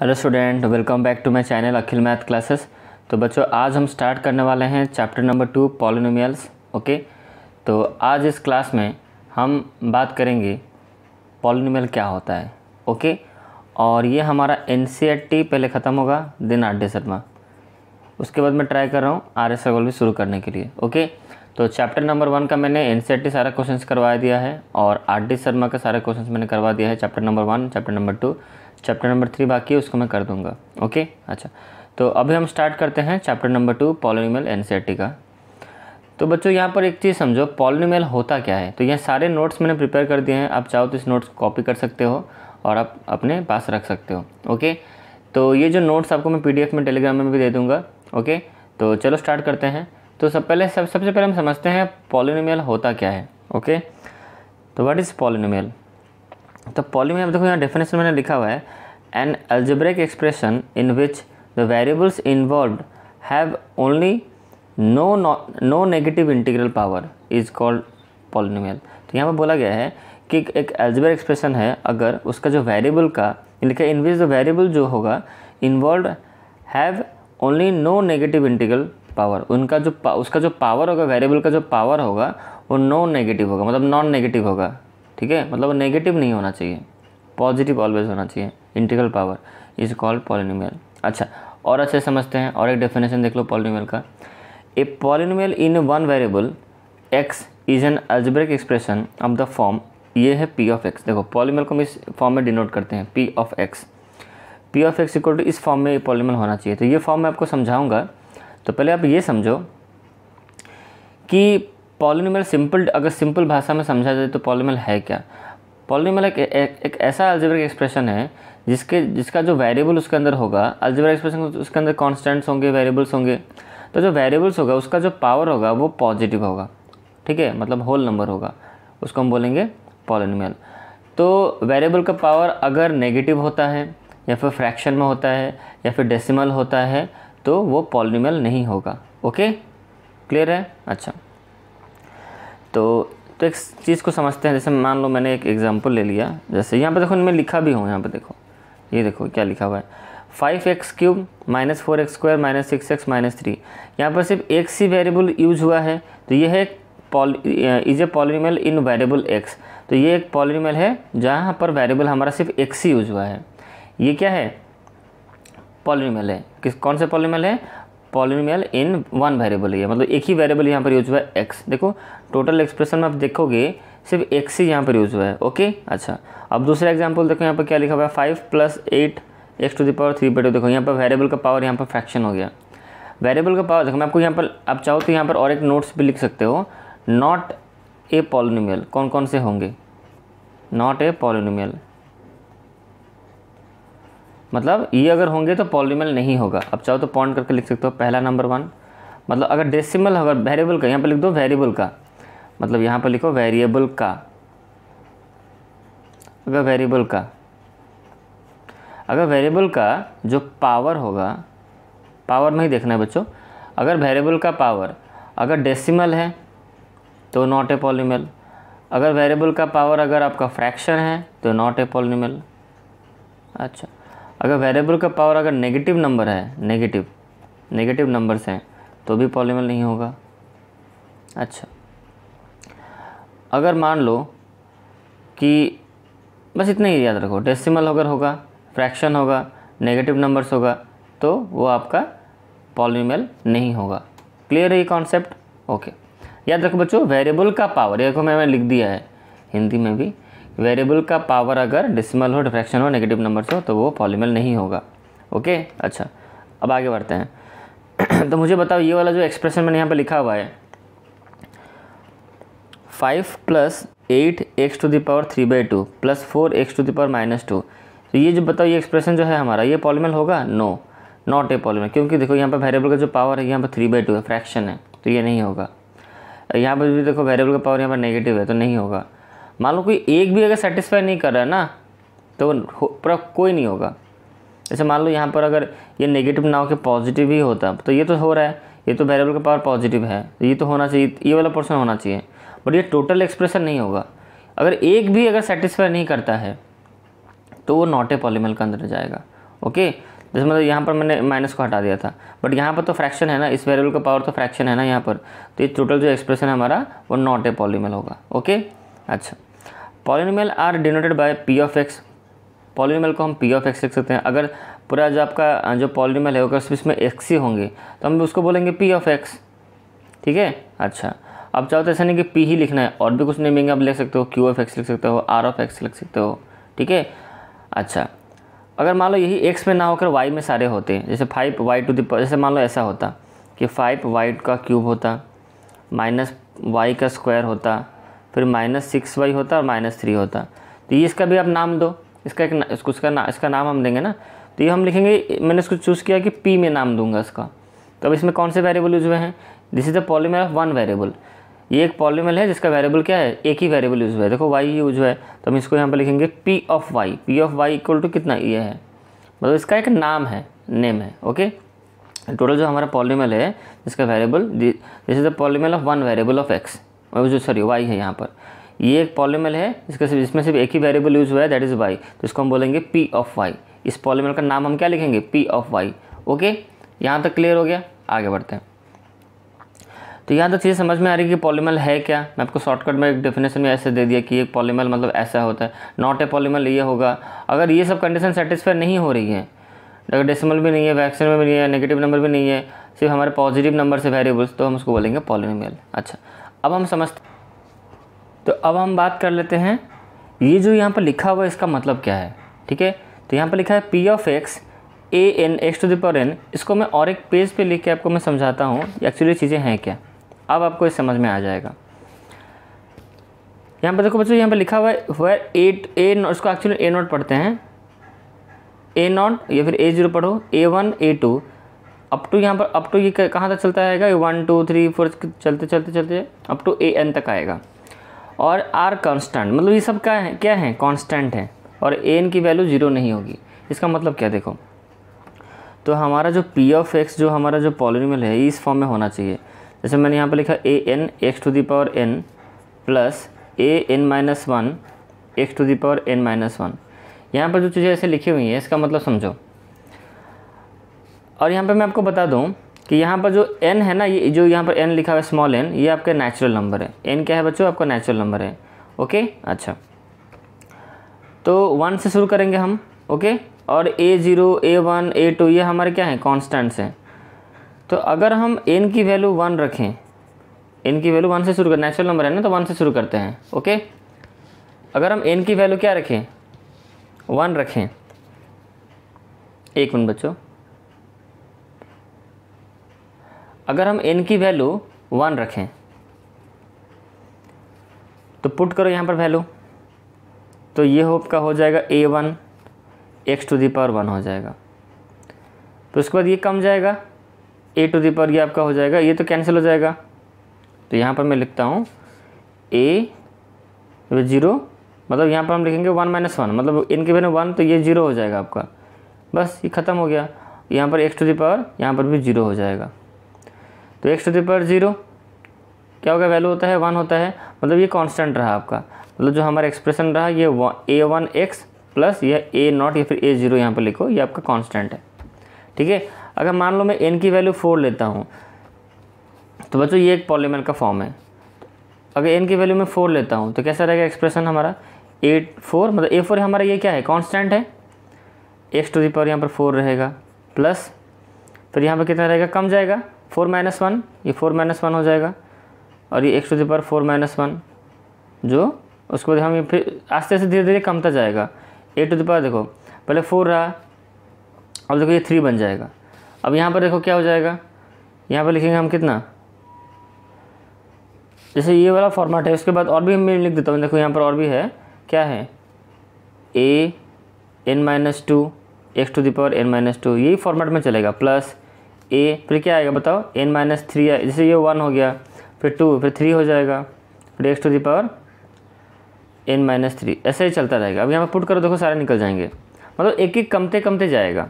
hello student welcome back to my channel Akhil math classes तो बच्चों आज हम स्टार्ट करने वाले हैं chapter number two polynomials okay तो आज इस क्लास में हम बात करेंगे पॉलिनोमियल क्या होता है ओके और ये हमारा एन e पहले ख़त्म होगा दिन आठ डे शर्मा उसके बाद मैं ट्राई कर रहा हूँ आर एस भी शुरू करने के लिए ओके तो चैप्टर नंबर वन का मैंने एन e सारा क्वेश्चन करवा दिया है और आर डी शर्मा का सारा क्वेश्चन मैंने करवा दिया है chapter number one chapter number two chapter number three बाकी है उसको मैं कर दूंगा ओके अच्छा तो अभी हम स्टार्ट करते हैं चैप्टर नंबर टू पॉलोनिमल टी का तो बच्चों यहाँ पर एक चीज़ समझो पॉलोनिमल होता क्या है तो यह सारे नोट्स मैंने प्रिपेयर कर दिए हैं आप चाहो तो इस नोट्स को कॉपी कर सकते हो और आप अपने पास रख सकते हो ओके तो ये जो नोट्स आपको मैं पीडीएफ में टेलीग्राम में भी दे दूँगा ओके तो चलो स्टार्ट करते हैं तो सब पहले सब सबसे पहले हम समझते हैं पॉलिनोमियल होता क्या है ओके तो व्हाट इज़ पॉलिनोमियल तो पॉली में अब देखो यहाँ डेफिनेशन मैंने लिखा हुआ है an algebraic expression in which the variables involve have only no no negative integral power is called polynomial तो यहाँ पर बोला गया है कि एक एल्जेब्रिक एक्सप्रेशन है अगर उसका जो वेरिएबल का लिखा इन विच द वेरिएबल जो होगा involve have only no negative integral power उनका जो उसका जो पावर होगा वेरिएबल का जो पावर होगा वो नो नेगेटिव होगा मतलब नॉन नेगेटिव होगा ठीक है मतलब नेगेटिव नहीं होना चाहिए पॉजिटिव ऑलवेज होना चाहिए integral power is called polynomial अच्छा और अच्छे समझते हैं और एक डेफिनेशन देख लो पॉलिनोमियल का a polynomial in one variable x is an algebraic expression of the form ये है पी ऑफ एक्स देखो पॉलीमर को हम इस फॉर्म में डिनोट करते हैं P of x P of x equal to इस फॉर्म में पॉलीमर होना चाहिए तो ये फॉर्म मैं आपको समझाऊंगा तो पहले आप ये समझो कि पॉलिनोमियल सिंपल अगर सिंपल भाषा में समझा जाए तो पॉलिनोमियल है क्या पॉलिनोमियल एक, एक, एक ऐसा अल्जेब्रिक एक्सप्रेशन है जिसके जिसका जो वेरिएबल उसके अंदर होगा अल्जेब्रिक एक्सप्रेशन उसके अंदर कॉन्स्टेंट्स होंगे वेरिएबल्स होंगे तो जो वेरिएबल्स होगा उसका जो पावर होगा वो पॉजिटिव होगा ठीक है मतलब होल नंबर होगा उसको हम बोलेंगे पॉलिनोमियल तो वेरिएबल का पावर अगर नेगेटिव होता है या फिर फ्रैक्शन में होता है या फिर डेसिमल होता है तो वो पॉलिनोमियल नहीं होगा ओके क्लियर है अच्छा तो तो एक चीज़ को समझते हैं जैसे मान लो मैंने एक एग्जाम्पल ले लिया जैसे यहाँ पर देखो मैं लिखा भी हूँ यहाँ पर देखो ये देखो क्या लिखा हुआ है five x cube minus four x square minus six x minus three यहाँ पर सिर्फ एक सी वेरिएबल यूज हुआ है तो ये है is a polynomial in variable x तो ये एक पॉलीमल है जहाँ पर वेरिएबल हमारा सिर्फ एक सी यूज हुआ है ये क्या है पॉलिमल है किस कौन सा पॉलीमल है पॉलिमल इन वन वेरिएबल है मतलब एक ही वेरिएबल यहाँ पर यूज हुआ है एक्स देखो टोटल एक्सप्रेशन में आप देखोगे सिर्फ एक्स ही यहाँ पर यूज़ हुआ है ओके अच्छा अब दूसरा एग्जाम्पल देखो यहाँ पर क्या लिखा हुआ है five plus eight x to the power three पर देखो यहाँ पर वेरिएबल का पावर यहाँ पर फ्रैक्शन हो गया वेरिएबल का पावर देखो मैं आपको यहाँ पर आप चाहो तो यहाँ पर और एक नोट्स भी लिख सकते हो नॉट ए पॉलिनोमियल कौन कौन से होंगे नॉट ए पॉलिनोमियल मतलब ये अगर होंगे तो पॉलिनोमियल नहीं होगा अब चाहो तो पॉइंट करके लिख सकते हो पहला नंबर वन मतलब अगर डेसिमल अगर वेरिएबल का यहाँ पर लिख दो वेरिएबल का मतलब यहाँ पर लिखो वेरिएबल का अगर वेरिएबल का अगर वेरिएबल का जो पावर होगा पावर में ही देखना है बच्चों अगर वेरिएबल का पावर अगर डेसिमल है तो नॉट ए पॉलीमल अगर वेरिएबल का पावर अगर आपका फ्रैक्शन है तो नॉट ए पॉलीमल अच्छा अगर वेरिएबल का पावर अगर नेगेटिव नंबर है नेगेटिव नेगेटिव नंबर्स हैं तो भी पॉलीमल नहीं होगा अच्छा अगर मान लो कि बस इतना ही याद रखो डेसिमल अगर होगा फ्रैक्शन होगा नेगेटिव नंबर्स होगा तो वो आपका पॉलीमेल नहीं होगा क्लियर है ये कॉन्सेप्ट ओके याद रखो बच्चों वेरिएबल का पावर देखो मैंने लिख दिया है हिंदी में भी वेरिएबल का पावर अगर डिसमल हो डिफ्रैक्शन हो नेगेटिव नंबर्स हो तो वो पॉलीमेल नहीं होगा ओके अच्छा अब आगे बढ़ते हैं तो मुझे बताओ ये वाला जो एक्सप्रेशन मैंने यहाँ पर लिखा हुआ है five plus eight x to the power three by two plus four x to the power minus two तो ये जो बताओ ये एक्सप्रेशन जो है हमारा ये पॉलीमल होगा नो नॉट ए पॉलीमल क्योंकि देखो यहाँ पर वेरिएबल का जो पावर है यहाँ पर थ्री बाई टू है फ्रैक्शन है तो ये नहीं होगा यहाँ पर भी देखो वेरिएबल का पावर यहाँ पर नेगेटिव है तो नहीं होगा मान लो कोई एक भी अगर सेटिस्फाई नहीं कर रहा है ना तो पूरा कोई नहीं होगा जैसे मान लो यहाँ पर अगर ये नेगेटिव ना हो के पॉजिटिव ही होता तो ये तो हो रहा है ये तो वेरिएबल का पावर पॉजिटिव है तो ये तो होना चाहिए ये वाला पोर्सन होना चाहिए बट ये टोटल एक्सप्रेशन नहीं होगा अगर एक भी अगर सेटिस्फाई नहीं करता है तो वो नॉट ए पॉलीमल के अंदर जाएगा ओके जैसे मतलब यहाँ पर मैंने माइनस को हटा दिया था बट यहाँ पर तो फ्रैक्शन है ना इस वेरिएबल का पावर तो फ्रैक्शन है ना यहाँ पर तो ये टोटल जो एक्सप्रेशन है हमारा वो नॉट ए पॉलीमल होगा ओके अच्छा polynomial are denoted by P of x polynomial को हम पी ऑफ एक्स लिख सकते हैं अगर पूरा जो आपका जो पॉलिनोमियल है अगर उसमें एक्स ही होंगे तो हम उसको बोलेंगे पी ऑफ एक्स ठीक है अच्छा अब चाहो तो ऐसा नहीं कि पी ही लिखना है और भी कुछ नेमिंग आप लिख सकते हो क्यू ऑफ एक्स लिख सकते हो आर ऑफ एक्स लिख सकते हो ठीक है अच्छा अगर मान लो यही एक्स में ना होकर वाई में सारे होते हैं जैसे फाइव वाई टू दी जैसे मान लो ऐसा होता कि फाइव वाई का क्यूब होता माइनस वाई का स्क्वायर होता फिर माइनस सिक्स वाई होता और माइनस थ्री होता तो ये इसका भी आप नाम दो इसका एक ना, इसको इसका ना इसका नाम हम देंगे ना तो ये हम लिखेंगे मैंने इसको चूज़ किया कि पी में नाम दूंगा इसका तो अब इसमें कौन से वेरिएबल यूज हुए हैं this is the polymer of one variable ये एक पॉलीमल है जिसका वेरिएबल क्या है एक ही वेरिएबल यूज़ हुआ है देखो वाई यूज हुआ है तो हम इसको यहाँ पर लिखेंगे P of y P of y equal to कितना ये है मतलब इसका एक नाम है नेम है ओके टोटल जो हमारा पॉलीमल है जिसका variable this is the polynomial of one variable of x जो सॉरी वाई है यहाँ पर ये एक पॉलीमल है जिसका सिर्फ इसमें सिर्फ एक ही वेरिएबल यूज हुआ है दैट इज़ वाई तो इसको हम बोलेंगे पी ऑफ वाई इस पॉलीमल का नाम हम क्या लिखेंगे पी ऑफ वाई ओके यहाँ तक क्लियर हो गया आगे बढ़ते हैं तो यहाँ तो चीज़ समझ में आ रही है कि पॉलीमल है क्या मैं आपको शॉर्टकट में एक डेफिनेशन में ऐसे दे दिया कि एक पॉलीमल मतलब ऐसा होता है नॉट ए पॉलीमल ये होगा अगर ये सब कंडीशन सेटिस्फाई नहीं हो रही है अगर डेसिमल भी नहीं है वैक्सीन में भी नहीं है नेगेटिव नंबर भी नहीं है सिर्फ हमारे पॉजिटिव नंबर से वेरिएबल्स तो हम उसको बोलेंगे पॉलीमल अच्छा अब हम समझते तो अब हम बात कर लेते हैं ये जो यहाँ पर लिखा हुआ है इसका मतलब क्या है ठीक है तो यहाँ पर लिखा है P of x a n x to the power n इसको मैं और एक पेज पे लिख के आपको मैं समझाता हूँ एक्चुअली चीज़ें हैं क्या अब आपको समझ में आ जाएगा यहाँ पर देखो बच्चों यहाँ पर लिखा हुआ है वेयर एट ए उसको एक्चुअली ए नॉट पढ़ते हैं ए नॉट या फिर ए जीरो पढ़ो a one a two up to यहाँ पर अप टू ये कहाँ तक चलता आएगा वन टू थ्री फोर चलते चलते चलते अप टू ए एन तक आएगा और आर कॉन्स्टेंट मतलब ये सब क्या है क्या है कॉन्स्टेंट है और ए एन की वैल्यू जीरो नहीं होगी इसका मतलब क्या देखो तो हमारा जो पी ऑफ एक्स जो हमारा जो पॉलिनोमियल है इस फॉर्म में होना चाहिए जैसे मैंने यहाँ पर लिखा a n x to the power n plus a n minus one x to the power n minus one यहाँ पर जो चीज़ें ऐसे लिखी हुई हैं इसका मतलब समझो और यहाँ पर मैं आपको बता दूँ कि यहाँ पर जो एन है ना ये जो यहाँ पर एन लिखा हुआ है स्मॉल एन ये आपका नेचुरल नंबर है एन क्या है बच्चों आपका नेचुरल नंबर है ओके अच्छा तो वन से शुरू करेंगे हम ओके और a zero a one a two ये हमारे क्या हैं कॉन्स्टेंट्स हैं तो अगर हम एन की वैल्यू वन रखें एन की वैल्यू वन से शुरू कर नेचुरल नंबर है ना तो वन से शुरू करते हैं ओके अगर हम एन की वैल्यू क्या रखें वन रखें एक मिनट बच्चों अगर हम एन की वैल्यू वन रखें तो पुट करो यहाँ पर वैल्यू तो ये होप का हो जाएगा a one x to the power one हो जाएगा तो उसके बाद ये कम जाएगा ए टू दावर ये आपका हो जाएगा ये तो कैंसिल हो जाएगा तो यहाँ पर मैं लिखता हूँ ए ज़ीरो मतलब यहाँ पर हम लिखेंगे वन माइनस वन मतलब इनके बिना वन तो ये जीरो हो जाएगा आपका बस ये ख़त्म हो गया यहाँ पर एक्स टू दावर यहाँ पर भी जीरो हो जाएगा तो एक्स टू दावर ज़ीरो क्या होगा वैल्यू होता है वन होता है मतलब ये कांस्टेंट रहा आपका मतलब जो हमारा एक्सप्रेशन रहा ये ए वन एक्स प्लस या ए नॉट या फिर ए ज़ीरो यहाँ पर लिखो ये आपका कॉन्स्टेंट है ठीक है अगर मान लो मैं एन की वैल्यू फोर लेता हूँ तो बच्चों ये एक पॉलीमर का फॉर्म है अगर एन की वैल्यू मैं फोर लेता हूँ तो कैसा रहेगा एक्सप्रेशन हमारा एट फोर मतलब ए फोर हमारा ये क्या है कांस्टेंट है एक्स टू दी पावर यहाँ पर फोर रहेगा प्लस फिर यहाँ पर कितना रहेगा कम जाएगा फोर माइनस वन ये फोर माइनस वन हो जाएगा और ये x to the power four minus one जो उसको हम ये फिर आस्ते आस्ते धीरे धीरे कमता जाएगा ए टू दी पावर देखो पहले फोर रहा अब देखो ये थ्री बन जाएगा अब यहाँ पर देखो क्या हो जाएगा यहाँ पर लिखेंगे हम कितना जैसे ये वाला फॉर्मेट है उसके बाद और भी मैं लिख देता हूँ देखो यहाँ पर और भी है क्या है a n minus two x to the power n minus two यही फॉर्मेट में चलेगा प्लस ए फिर क्या आएगा बताओ एन माइनस थ्री जैसे ये वन हो गया फिर टू फिर थ्री हो जाएगा फिर x to the power n minus three ऐसे ही चलता रहेगा अब यहाँ पर पुट करो देखो सारे निकल जाएंगे मतलब एक एक कमते कमते जाएगा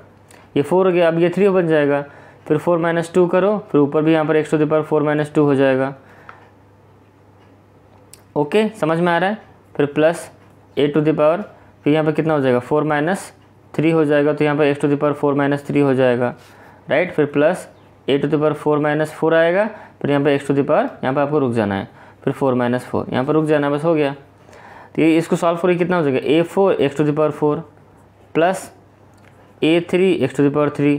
ये फोर हो गया अब ये थ्री बन जाएगा फिर फोर माइनस टू करो फिर ऊपर भी यहाँ पर x to power four minus two हो जाएगा ओके समझ में आ रहा है फिर प्लस ए टू दावर फिर यहाँ पर कितना हो जाएगा फोर माइनस थ्री हो जाएगा तो यहाँ पर x to the power four minus three हो जाएगा राइट फिर plus a to the power four minus four आएगा फिर यहाँ पर एक्स टू दावर यहाँ पर आपको रुक जाना है फिर फोर माइनस फोर यहाँ पर रुक जाना है बस हो गया तो ये इसको सॉल्व करिए कितना हो जाएगा a four x to the power four plus a three x to the power three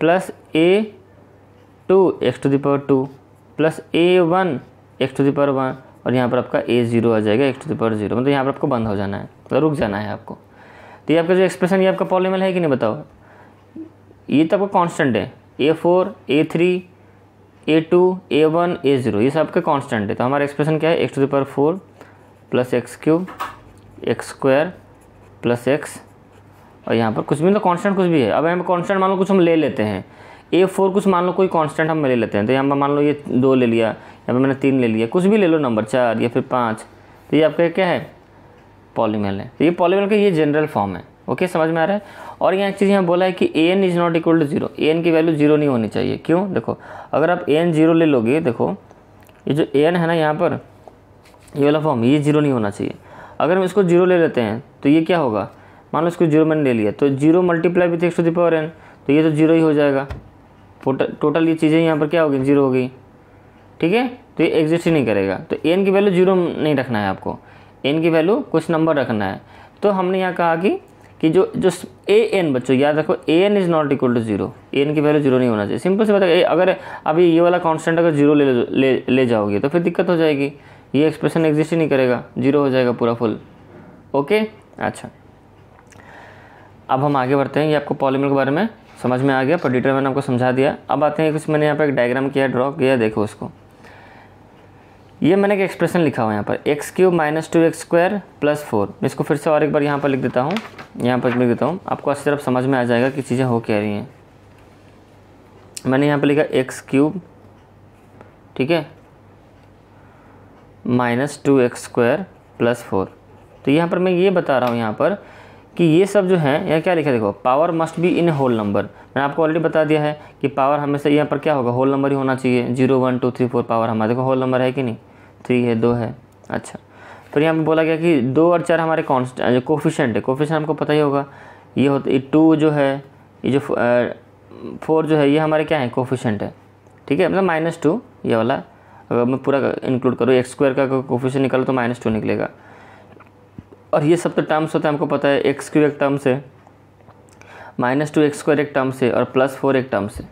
plus a two x to the power two plus a one x to the power one और यहाँ पर आपका ए ज़ीरो आ जाएगा एक्स टू दावर जीरो मतलब यहाँ पर आपको बंद हो जाना है मतलब रुक जाना है आपको तो ये आपका जो एक्सप्रेशन ये आपका पॉलीमल है कि नहीं बताओ ये तो आपका कॉन्स्टेंट है a four a three a two a one a zero ये सब कॉन्स्टेंट है तो हमारा एक्सप्रेशन क्या है x to the power four plus x cube x square plus x और यहाँ पर कुछ भी तो मतलब कॉन्स्टेंट कुछ भी है अब यहाँ पर कॉन्स्टेंट मान लो कुछ हम ले लेते हैं ए फोर कुछ मान लो कोई कॉन्स्टेंट हम ले लेते हैं तो यहाँ पर मान लो ये दो ले लिया यहाँ पर मैंने तीन ले लिया कुछ भी ले लो नंबर चार या फिर पाँच तो ये आपका क्या है पॉलीमेल है तो ये पॉलीमेल का ये जनरल फॉर्म है ओके समझ में आ रहा है और यहाँ एक चीज़ यहाँ बोला है कि a n is not equal to zero a n की वैल्यू जीरो नहीं होनी चाहिए क्यों देखो अगर आप ए एन जीरो ले लोगे देखो ये जो ए एन है ना यहाँ पर ये वाला फॉर्म ये जीरो नहीं होना चाहिए अगर हम इसको जीरो ले लेते हैं तो ये क्या होगा मान लो इसको जीरो मैंने ले लिया तो zero multiply with x to the power n तो ये तो जीरो ही हो जाएगा टोटल ये चीज़ें यहाँ पर क्या हो गई जीरो हो गई ठीक है तो ये एग्जिस्ट ही नहीं करेगा तो एन की वैल्यू जीरो नहीं रखना है आपको एन की वैल्यू कुछ नंबर रखना है तो हमने यहाँ कहा कि कि जो जो ए एन बच्चों याद रखो a n is not equal to zero a n की वैल्यू जीरो नहीं होना चाहिए सिंपल से बात अगर अभी ये वाला कांस्टेंट अगर जीरो ले ले ले जाओगे तो फिर दिक्कत हो जाएगी ये एक्सप्रेशन एग्जिस्ट ही नहीं करेगा जीरो हो जाएगा पूरा फुल ओके अच्छा अब हम आगे बढ़ते हैं ये आपको पॉलीमर के बारे में समझ में आ गया पर डिटेल मैंने आपको समझा दिया अब आते हैं कुछ मैंने यहाँ पर एक डायग्राम किया ड्रॉ किया देखो उसको ये मैंने एक एक्सप्रेशन लिखा हुआ यहाँ पर x cube minus two x square plus four मैं इसको फिर से और एक बार यहाँ पर लिख देता हूँ यहाँ पर लिख देता हूँ आपको अच्छी तरफ समझ में आ जाएगा कि चीज़ें हो क्या रही हैं मैंने यहाँ पर लिखा एक्स क्यूब ठीक है minus two x square plus four तो यहाँ पर मैं ये बता रहा हूँ यहाँ पर कि ये सब जो है यहाँ क्या लिखा देखो power must be in whole number मैंने आपको ऑलरेडी बता दिया है कि पावर हमेशा यहाँ पर क्या होगा होल नंबर ही होना चाहिए zero one two three four power हमारे देखो होल नंबर है कि नहीं थ्री है दो है अच्छा तो यहाँ पर बोला गया कि दो और चार हमारे कॉन्स्ट कोफिशेंट है कोफिशेंट हमको पता ही होगा ये होता टू जो है ये जो फोर जो है ये हमारे क्या है कोफिशेंट है ठीक है मतलब माइनस टू ये वाला अगर मैं पूरा इंक्लूड करूँ एक्स स्क्वायर का कोफिशेंट निकालो तो माइनस टू निकलेगा और ये सब तो टर्म्स होते हैं हमको पता है एक्स क्यू एक टर्म से माइनस टू एक्स स्क्वायर एक टर्म से और प्लस फोर एक टर्म से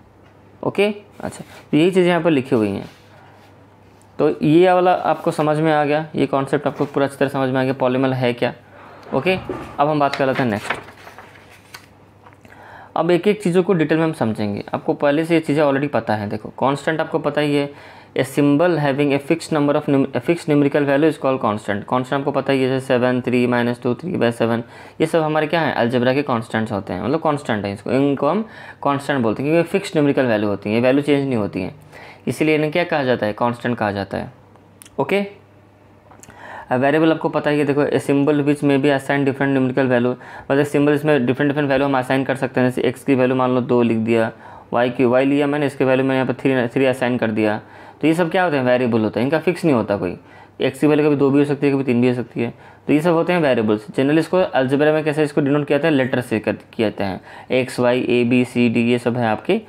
ओके अच्छा तो यही चीज़ें यहाँ पर लिखी हुई हैं तो ये वाला आपको समझ में आ गया ये कॉन्सेप्ट आपको पूरा अच्छी तरह समझ में आ गया पॉलीमल है क्या ओके अब हम बात कर लेते हैं नेक्स्ट अब एक एक चीज़ों को डिटेल में हम समझेंगे आपको पहले से ये चीज़ें ऑलरेडी पता है देखो कॉन्स्टेंट आपको पता ही है a symbol having a fix number of fix numerical value is call constant constant आपको पता है जैसे seven three minus two three by seven ये सब हमारे क्या है अल्जबरा के कॉन्स्टेंट्स होते हैं मतलब कॉन्स्टेंट है इसको इनको हम कॉन्स्टेंट बोलते हैं क्योंकि फिक्स न्यूमरिकल वैल्यू होती है वैल्यू चेंज नहीं होती है इसीलिए इन्हें क्या कहा जाता है कॉन्स्टेंट कहा जाता है ओके वेरिएबल आपको पता है कि देखो ए सिंबल विच में भी असाइन डिफरेंट न्यूमरिकल वैल्यू मतलब सिंबल इसमें डिफरेंट डिफरेंट वैल्यू हम असाइन कर सकते हैं जैसे एक्स की वैल्यू मान लो दो लिख दिया वाई की वाई लिया मैंने इसके वैल्यू मैंने यहाँ पर थ्री थ्री असाइन कर दिया तो ये सब क्या होते हैं वेरिएबल होता है इनका फिक्स नहीं होता कोई एक सी वाले कभी दो भी हो सकती है कभी तीन भी हो सकती है तो ये सब होते हैं वेरिएबल्स जनरल इसको अल्जबरा में कैसे इसको डिनोट किया जाता है लेटर से कर किया जाता है x y a b c d ये सब हैं आपके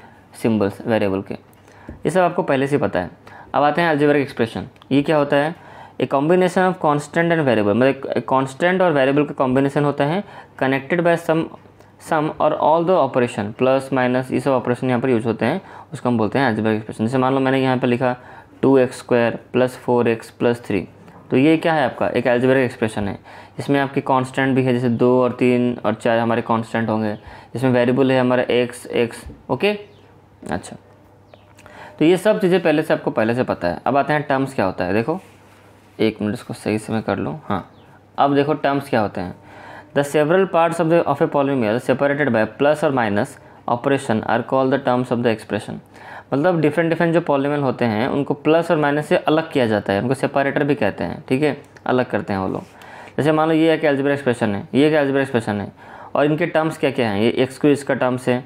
सिम्बल्स वेरिएबल के ये सब आपको पहले से पता है अब आते हैं का एक्सप्रेशन ये क्या होता है a combination of constant and variable मतलब कॉन्स्टेंट और वेरिएबल का कॉम्बिनेशन होता है कनेक्टेड बाय सम सम और all the operation plus minus ये सब ऑपरेशन यहाँ पर यूज़ होते हैं उसको हम बोलते हैं एल्जेब्रिक एक्सप्रेशन जैसे मान लो मैंने यहाँ पर लिखा two x square plus four x plus three तो ये क्या है आपका एक एल्जेब्रिक एक्सप्रेशन है इसमें आपके कांस्टेंट भी है जैसे दो और तीन और चार हमारे कांस्टेंट होंगे इसमें वेरिएबल है हमारा एक्स एक्स ओके अच्छा तो ये सब चीज़ें पहले से आपको पहले से पता है अब आते हैं टर्म्स क्या होता है देखो एक मिनट इसको सही से मैं कर लूँ हाँ अब देखो टर्म्स क्या होते हैं The several parts of, the, of a polynomial separated by plus or minus operation are call the terms of the expression मतलब डिफरेंट डिफरेंट जो पॉलीमेल होते हैं उनको प्लस और माइनस से अलग किया जाता है उनको सेपरेटर भी कहते हैं ठीक है अलग करते हैं वो लोग जैसे मान लो ये एक एल्जिब्रा एक्सप्रेशन है ये एक एल्जिब्रा एक्सप्रेशन है और इनके टर्म्स क्या क्या हैं ये एक्स क्यू इसका टर्म्स है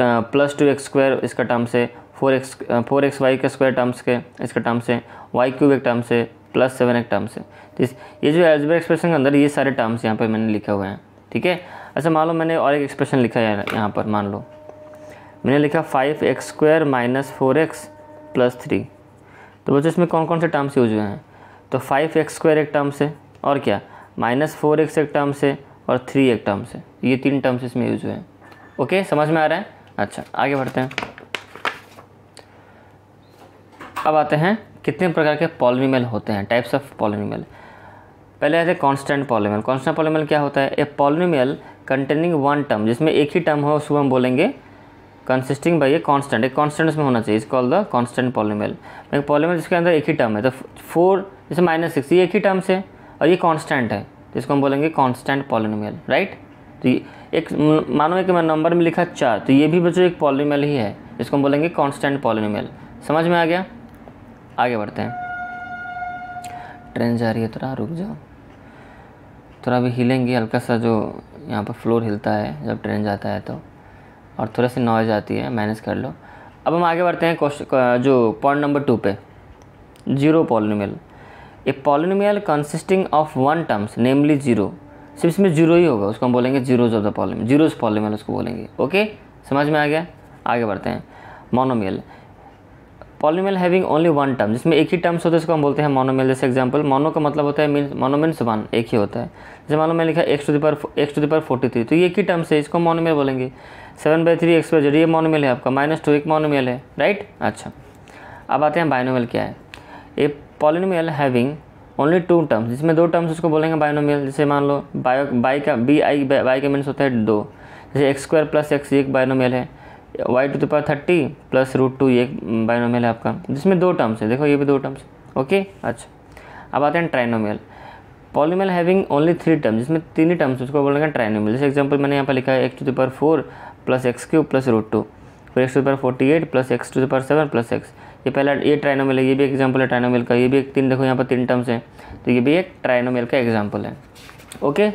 प्लस टू एक्स स्क्वायर इसका टर्म्स है four x four x y के स्क्वायर टर्म्स के इसका टर्म्स है वाई क्यूब एक टर्म्स है प्लस सेवन एक टर्म्स है तो ये जो एल्जेब्रिक एक्सप्रेशन के अंदर ये सारे टर्म्स यहाँ पर मैंने लिखे हुए हैं ठीक है अच्छा मान लो मैंने और एक एक्सप्रेशन लिखा है यहाँ पर मान लो मैंने लिखा five x square minus four x plus three तो बच्चों इसमें कौन कौन से टर्म्स यूज हुए हैं तो फाइव एक्स स्क्वायर एक टर्म से और क्या माइनस फोर एक्स एक टर्म से और थ्री एक टर्म से ये तीन टर्म्स इसमें यूज हुए हैं ओके समझ में आ रहा है अच्छा आगे बढ़ते हैं अब आते हैं कितने प्रकार के पॉलिमिल होते हैं टाइप्स ऑफ पॉलिमिल पहले आते हैं कॉन्स्टेंट पॉलिमेल कॉन्स्टेंट पॉलिमेल क्या होता है a polynomial containing one term जिसमें एक ही टर्म हो उसको हम बोलेंगे कंसिस्टिंग बाई ए कॉन्स्टेंट एक कॉन्स्टेंट उसमें होना चाहिए इस कॉल द कॉन्स्टेंट पॉलीमेल एक पॉलीमेल जिसके अंदर एक ही टर्म है तो फोर जैसे माइनस सिक्स ये एक ही टर्म से और ये कॉन्स्टेंट है जिसको हम बोलेंगे कॉन्स्टेंट पॉलीमेल राइट तो एक मानो एक नंबर में लिखा चार तो ये भी बच्चों एक पॉलीमेल ही है जिसको हम बोलेंगे कॉन्स्टेंट पॉलीमेल समझ में आ गया आगे बढ़ते हैं ट्रेन जा रही है थोड़ा रुक जाओ थोड़ा अभी हिलेंगे हल्का सा जो यहाँ पर फ्लोर हिलता है जब ट्रेन जाता है तो और थोड़ा सी नॉइज आती है मैनेज कर लो अब हम आगे बढ़ते हैं क्वेश्चन जो पॉइंट नंबर टू पे zero polynomial a polynomial consisting of one terms namely zero सिर्फ इसमें जीरो ही होगा उसको हम बोलेंगे zeros of the polynomial zeros polynomial उसको बोलेंगे ओके समझ में आ गया आगे बढ़ते हैं monomial polynomial having only one term जिसमें एक ही टर्म्स होते हैं उसको हम बोलते हैं मोनोमेल जैसे एग्जाम्पल मोनो का मतलब होता है मीन मोनोमेंस वन एक ही होता है जैसे मानो मैंने लिखा एक्स टू दी पर एक्स टू दी पर फोर्टी थ्री तो ये एक ही टर्म्स है इसको मोनोमेल बोलेंगे seven by three x by ये मोनोमेल है आपका माइनस टू एक मोनोमेल है राइट अच्छा अब आते हैं बायनोमेल क्या है a polynomial having only two terms जिसमें दो टर्म्स उसको बोलेंगे बाइनोमियल जैसे मान लो बायो बाई का बी आई बाई का मीन्स होता है दो जैसे एक्स स्क्वायर प्लस एक्स एक बायनोमेल है y to the power thirty plus root two ये बाइनोमियल है आपका जिसमें दो टर्म्स है देखो ये भी दो टर्म्स ओके अच्छा अब आते हैं trinomial polynomial having only three terms जिसमें तीन ही टर्म्स उसको बोलेंगे ट्राइनोमियल जैसे एग्जाम्पल मैंने यहाँ पर लिखा है x to the power four plus x cube plus root two फिर x to the power forty eight plus x to the power seven plus x ये पहला ये ट्राइनोमियल है ये भी एग्जाम्पल है ट्राइनोमियल का ये भी एक तीन देखो यहाँ पर तीन टर्म्स है तो ये भी एक ट्राइनोमियल का एग्जाम्पल है ओके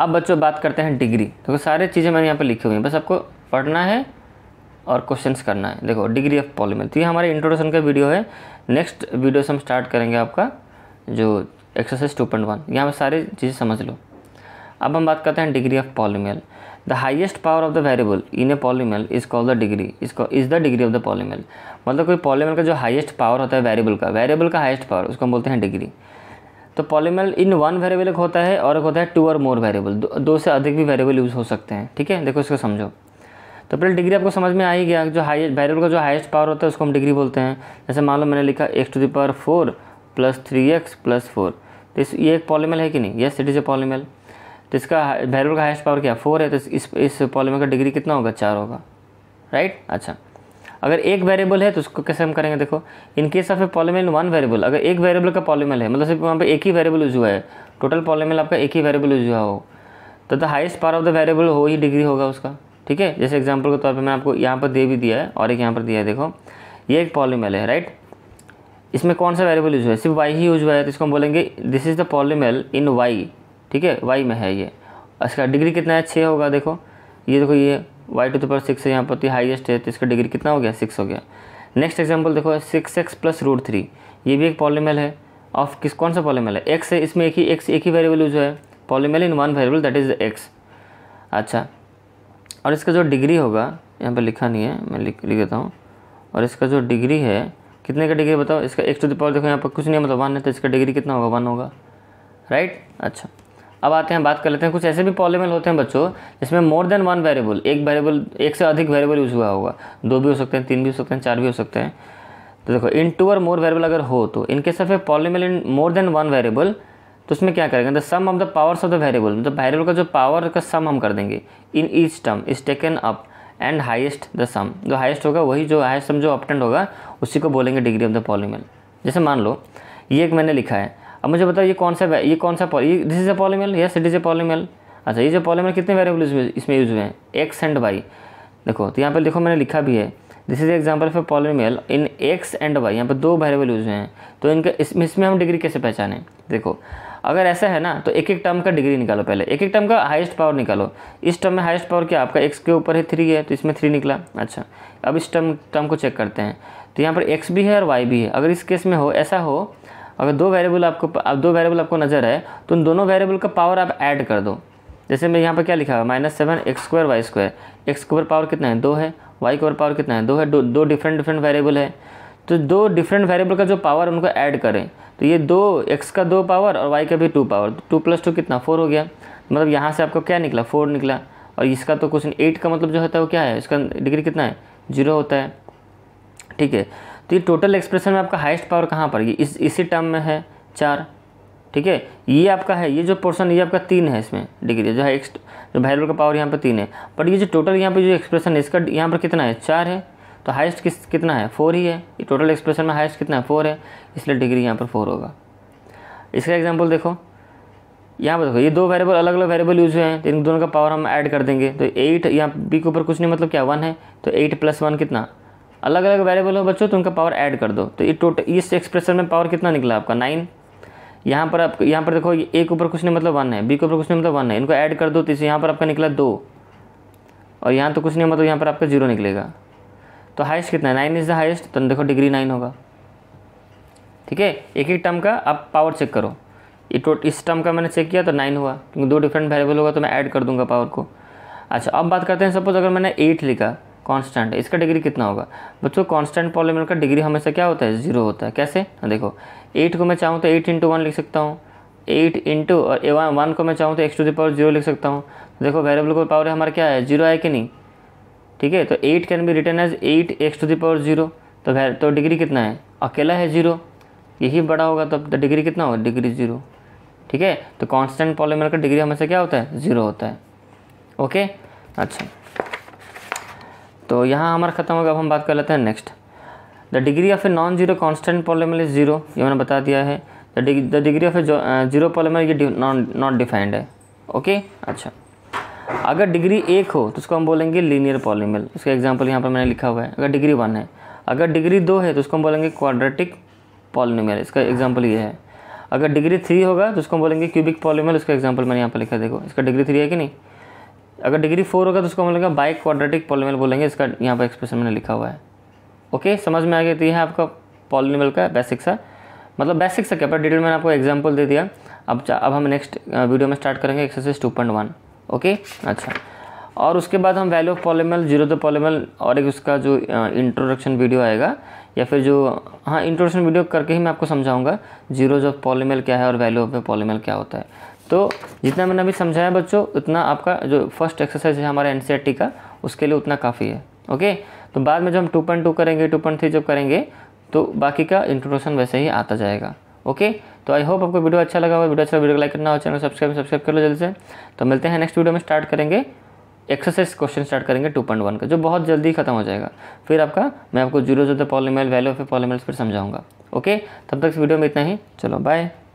अब बच्चों बात करते हैं डिग्री देखो सारे चीज़ें मैंने यहाँ पर लिखी हुई हैं बस आपको पढ़ना है और क्वेश्चंस करना है देखो डिग्री ऑफ तो ये हमारे इंट्रोडक्शन का वीडियो है नेक्स्ट वीडियो से हम स्टार्ट करेंगे आपका जो एक्सरसाइज टू पॉइंट वन यहाँ पर सारी चीज़ें समझ लो अब हम बात करते हैं degree of polynomial the highest power of the variable in a polynomial is call the degree is the degree of the polynomial मतलब कोई पॉलीमेल का जो हाइएस्ट पावर होता है वेरिएबल का वेरिएबल का हाइएस्ट पावर उसको हम बोलते हैं डिग्री तो पॉलीमल इन वन वेरिएबल एक होता है और एक होता है टू और मोर वेरिएबल दो से अधिक भी वेरिएबल यूज़ हो सकते हैं ठीक है देखो इसको समझो तो पहले डिग्री आपको समझ में आ ही गया जो हाईएस्ट वेरिएबल का जो हाईएस्ट पावर होता है उसको हम डिग्री बोलते हैं जैसे मान लो मैंने लिखा x to the power four plus three x plus four तो इस ये एक पॉलीमल है कि नहीं yes it is a polynomial तो इसका वेरिएबल का हाईएस्ट पावर क्या फोर है तो इस इस पॉलीमल का डिग्री कितना होगा चार होगा राइट अच्छा अगर एक वेरिएबल है तो उसको कैसे हम करेंगे देखो in case of a polynomial one variable अगर एक वेरिएबल का पॉलीमेल है मतलब सिर्फ वहाँ पे एक ही वेरिएबल यूज हुआ है टोटल पॉलीमेल आपका एक ही वेरिएबल यूज हुआ हो तो the highest power of the variable हो ही डिग्री होगा उसका ठीक है जैसे एग्जाम्पल के तौर पर मैं आपको यहाँ पर दे भी दिया है और एक यहाँ पर दिया है देखो ये एक पॉलीमेल है राइट इसमें कौन सा वेरिएबल यूज हुआ है सिर्फ वाई ही यूज हुआ है तो इसको हम बोलेंगे this is the polynomial in y ठीक है वाई में है ये इसका डिग्री कितना है छः होगा देखो ये देखो ये वाई टू द सिक्स है यहाँ पर तो हाईएस्ट है तो इसका डिग्री कितना हो गया सिक्स हो गया नेक्स्ट एग्जाम्पल देखो six x plus root three ये भी एक पॉलीमेल है ऑफ किस कौन सा पॉलीमेल है एक्स है इसमें एक ही एक्स एक ही वेरिएबल जो है polynomial in one variable that is x अच्छा और इसका जो डिग्री होगा यहाँ पर लिखा नहीं है मैं लिख लिख देता हूँ और इसका जो डिग्री है कितने का डिग्री बताओ इसका एक्स टू दावर देखो यहाँ पर कुछ नहीं मतलब वन है तो इसका डिग्री कितना होगा वन होगा राइट अच्छा अब आते हैं बात कर लेते हैं कुछ ऐसे भी पॉलीमेल होते हैं बच्चों जिसमें मोर देन वन वेरिएबल एक वेरिएबल एक से अधिक वेरिएबल यूज हुआ होगा दो भी हो सकते हैं तीन भी हो सकते हैं चार भी हो सकते हैं तो देखो इन टू और मोर वेरिएबल अगर हो तो इनके सफ है a polynomial in more than one variable तो उसमें क्या करेंगे the sum of the powers of the variable मतलब वेरिएबल का जो पावर का सम हम कर देंगे in each term is taken up and highest the sum जो हाइस्ट होगा वही जो हाइस्ट सम जो अपटेंड होगा उसी को बोलेंगे डिग्री ऑफ द पॉलीमेल जैसे मान लो ये एक मैंने लिखा है अब मुझे बताओ ये कौन सा ये कौन सा ये this is a polynomial yes it is a polynomial अच्छा ये जो पॉलीमेल कितने वेरिएबल इसमें यूज़ हुए हैं एक्स एंड वाई देखो तो यहाँ पर देखो मैंने लिखा भी है this is example for polynomial in x and y यहाँ पर दो वेरिएबल यूज हुए हैं तो इनका इसमें इसमें हम डिग्री कैसे पहचानें देखो अगर ऐसा है ना तो एक एक टर्म का डिग्री निकालो पहले एक एक टर्म का हाईएस्ट पावर निकालो इस टर्म में हाईएस्ट पावर क्या आपका एक्स के ऊपर है थ्री है तो इसमें थ्री निकला अच्छा अब इस टर्म टर्म को चेक करते हैं तो यहाँ पर एक्स भी है और वाई भी है अगर इस केस में हो ऐसा हो अगर दो वेरिएबल आपको अब दो वेरिएबल आपको नज़र है तो उन दोनों वेरिएबल का पावर आप ऐड कर दो जैसे मैं यहाँ पर क्या लिखा हुआ minus seven x square y square x का पावर कितना है दो है वाई का पावर कितना है दो है दो डिफरेंट डिफरेंट वेरिएबल है तो दो डिफरेंट वेरिएबल का जो पावर उनको ऐड करें तो ये दो एक्स का दो पावर और वाई का भी two power two plus two कितना फोर हो गया मतलब यहाँ से आपको क्या निकला फोर निकला और इसका तो क्वेश्चन एट का मतलब जो होता है वो क्या है इसका डिग्री कितना है जीरो होता है ठीक है तो ये टोटल एक्सप्रेशन में आपका हाइस्ट पावर कहाँ पर ये इस इसी टर्म में है चार ठीक है ये आपका है ये जो पोर्शन ये आपका तीन है इसमें डिग्री जो है एक्स जो वैल्यू का पावर यहाँ पर तीन है बट ये जो टोटल यहाँ पर जो एक्सप्रेशन है इसका यहाँ पर कितना है चार है तो हाइस्ट किस कितना है फोर ही है ये टोटल एक्सप्रेशन में हाइस्ट कितना है फोर है इसलिए डिग्री यहाँ पर फोर होगा इसका एग्जाम्पल देखो यहाँ पर देखो ये दो वेरिएबल अलग अलग वेरिएबल यूज हुए हैं तो इन दोनों का पावर हम ऐड कर देंगे तो एट यहाँ बी के ऊपर कुछ नहीं मतलब क्या वन है तो एट प्लस वन कितना अलग अलग वेरिएबल हो बच्चों तो उनका पावर ऐड कर दो तो ये टोटल इस एक्सप्रेशन में पावर कितना निकला आपका नाइन यहाँ पर आप यहाँ पर देखो ए के ऊपर कुछ नहीं मतलब वन है बी के ऊपर कुछ नहीं मतलब वन है इनको ऐड कर दो तो इसे यहाँ पर आपका निकला दो और यहाँ तो कुछ नहीं मतलब यहाँ पर आपका जीरो निकलेगा तो हाइस्ट कितना है नाइन इज़ द हाइस्ट तो देखो डिग्री नाइन होगा ठीक है एक एक टर्म का आप पावर चेक करो ये टोट इस टर्म का मैंने चेक किया तो नाइन हुआ क्योंकि दो डिफरेंट वेरिएबल होगा तो मैं ऐड कर दूंगा पावर को अच्छा अब बात करते हैं सपोज अगर मैंने एट लिखा कांस्टेंट इसका डिग्री कितना होगा बच्चों कांस्टेंट पॉलीनोमियल का डिग्री हमेशा क्या होता है जीरो होता है कैसे हाँ, देखो एट को मैं चाहूँ तो एट इंटू वन लिख सकता हूँ एट इंटू और वन वन को मैं चाहूँ तो x to the power zero लिख सकता हूँ देखो वेरिएबल को पावर हमारा क्या है जीरो है कि नहीं ठीक है तो eight can be written as eight x to the power zero तो वैर तो डिग्री कितना है अकेला है जीरो यही बड़ा होगा तो डिग्री कितना होगा डिग्री जीरो ठीक है तो कॉन्स्टेंट पॉलीमर का डिग्री हमेशा क्या होता है जीरो होता है ओके अच्छा तो यहाँ हमारा ख़त्म होगा अब हम बात कर लेते हैं next the degree of a non zero constant polynomial is zero ये मैंने बता दिया है the degree of a zero polynomial ये नॉट डिफाइंड है ओके अच्छा अगर डिग्री एक हो तो उसको हम बोलेंगे लीनियर पॉलीमल उसका एग्जाम्पल यहाँ पर मैंने लिखा हुआ है अगर डिग्री वन है अगर डिग्री दो है तो उसको हम बोलेंगे क्वाड्रेटिक पॉलीमल इसका एग्जाम्पल ये है अगर डिग्री थ्री होगा तो उसको हम बोलेंगे क्यूबिक पॉलीमल उसका एग्जाम्पल मैंने यहाँ पर लिखा देखो इसका डिग्री थ्री है कि नहीं अगर डिग्री फोर होगा तो उसको हम लोग बाई क्वाड्रेटिक पॉलिनल बोलेंगे इसका यहाँ पर एक्सप्रेशन मैंने लिखा हुआ है ओके समझ में आ गया तो यह है आपका पॉलिनल का बेसिक सा मतलब बेसिक सा क्या पर डिटेल मैंने आपको एग्जाम्पल दे दिया अब अब हम नेक्स्ट वीडियो में स्टार्ट करेंगे exercise two point one okay अच्छा और उसके बाद हम value of polynomial zero the polynomial और एक उसका जो इंट्रोडक्शन वीडियो आएगा या फिर जो हाँ इंट्रोडक्शन वीडियो करके ही मैं आपको समझाऊंगा जीरोज ऑफ पॉलीमल क्या है और वैल्यू ऑफ पॉलीमल क्या होता है तो जितना मैंने अभी समझाया बच्चों उतना आपका जो फर्स्ट एक्सरसाइज है हमारा एन e का उसके लिए उतना काफ़ी है ओके तो बाद में जब हम टू पॉइंट टू करेंगे टू पॉइंट थ्री जब करेंगे तो बाकी का इंट्रोडक्शन वैसे ही आता जाएगा ओके तो आई होप आपको वीडियो अच्छा लगा हो वीडियो अच्छा वीडियो को लाइक करना हो चैनल सब्सक्राइब सब्सक्राइब कर लो जल्दी से तो मिलते हैं नेक्स्ट वीडियो में स्टार्ट करेंगे एक्सरसाइज क्वेश्चन स्टार्ट करेंगे टू पॉइंट वन का जो बहुत जल्दी खत्म हो जाएगा फिर आपका मैं आपको जीरो जो पॉलीमेल वैल्यू ऑफ पॉलीमेल्स फिर समझाऊंगा ओके तब तक इस वीडियो में इतना ही चलो बाय